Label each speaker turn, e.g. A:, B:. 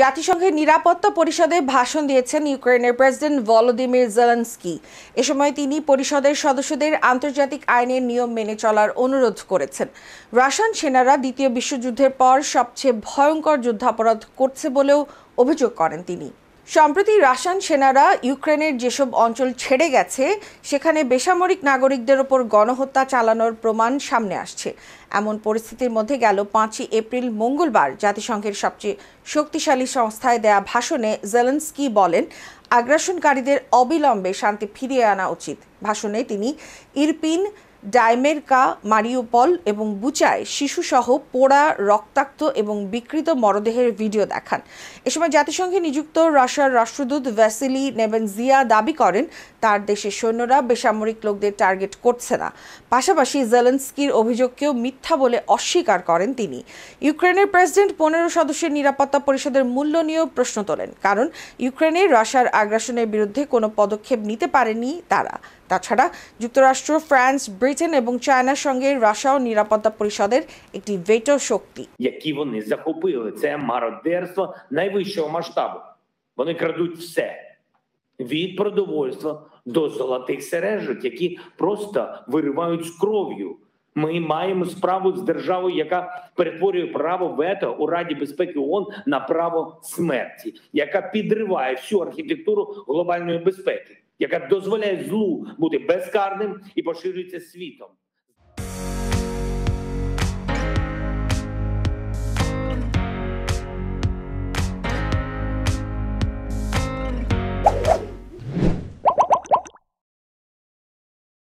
A: জাতিসংঘের নিরাপত্তা পরিষদে ভাষণ দিয়েছেন ইউক্রেনের প্রেসিডেন্ট ভলোদিমির জেলেন্সকি এ সময় তিনি পরিষদের সদস্যদের আন্তর্জাতিক আইনের নিয়ম মেনে চলার অনুরোধ করেছেন রাশিয়ান সেনারা দ্বিতীয় বিশ্বযুদ্ধের পর সবচেয়ে ভয়ঙ্কর যুদ্ধাপরাধ করছে বলেও অভিযোগ করেন তিনি সম্প্রতি রাশিয়ান সেনারা ইউক্রেনের যেসব অঞ্চল ছেড়ে গেছে সেখানে বেসামরিক নাগরিকদের ওপর গণহত্যা চালানোর প্রমাণ সামনে আসছে এমন পরিস্থিতির মধ্যে গেল পাঁচই এপ্রিল মঙ্গলবার জাতিসংঘের সবচেয়ে শক্তিশালী সংস্থায় দেয়া ভাষণে জেলেন্সকি বলেন আগ্রাসনকারীদের অবিলম্বে শান্তি ফিরিয়ে আনা উচিত ভাষণে তিনি ইরপিন ডায়মেরকা মারিওপল এবং বুচায় শিশুসহ পোড়া রক্তাক্ত এবং বিকৃত মরদেহের ভিডিও দেখান এ সময় জাতিসংঘে নিযুক্ত রাশিয়ার রাষ্ট্রদূত ভ্যাসিলি নেবেনজিয়া দাবি করেন তার দেশের সৈন্যরা বেসামরিক লোকদের টার্গেট করছে না পাশাপাশি জেলেন্সকির অভিযোগকেও মিথ্যা বলে অস্বীকার করেন তিনি ইউক্রেনের প্রেসিডেন্ট পনেরো সদস্যের নিরাপত্তা পরিষদের মূল্য নিয়েও প্রশ্ন তোলেন কারণ ইউক্রেনে রাশিয়ার আগ্রাসনের বিরুদ্ধে কোনো পদক্ষেপ নিতে পারেনি তারা তাছাড়া যুক্তরাষ্ট্র ফ্রান্স ব্রিটেন ব্রিটেন এবং চায়নার সঙ্গে রাশিয়া ও নিরাপত্তা পরিষদের
B: একটি ভেটো শক্তি які вони захопили це мародерство найвищого масштабу. Вони крадуть все від продовольства до золотих сережок, які просто виривають з кров'ю. Ми маємо справу з державою, яка перетворює право вето у Раді безпеки ООН на право смерті, яка підриває всю архітектуру глобальної безпеки, яка дозволяє злу бути безкарним і поширюється світом.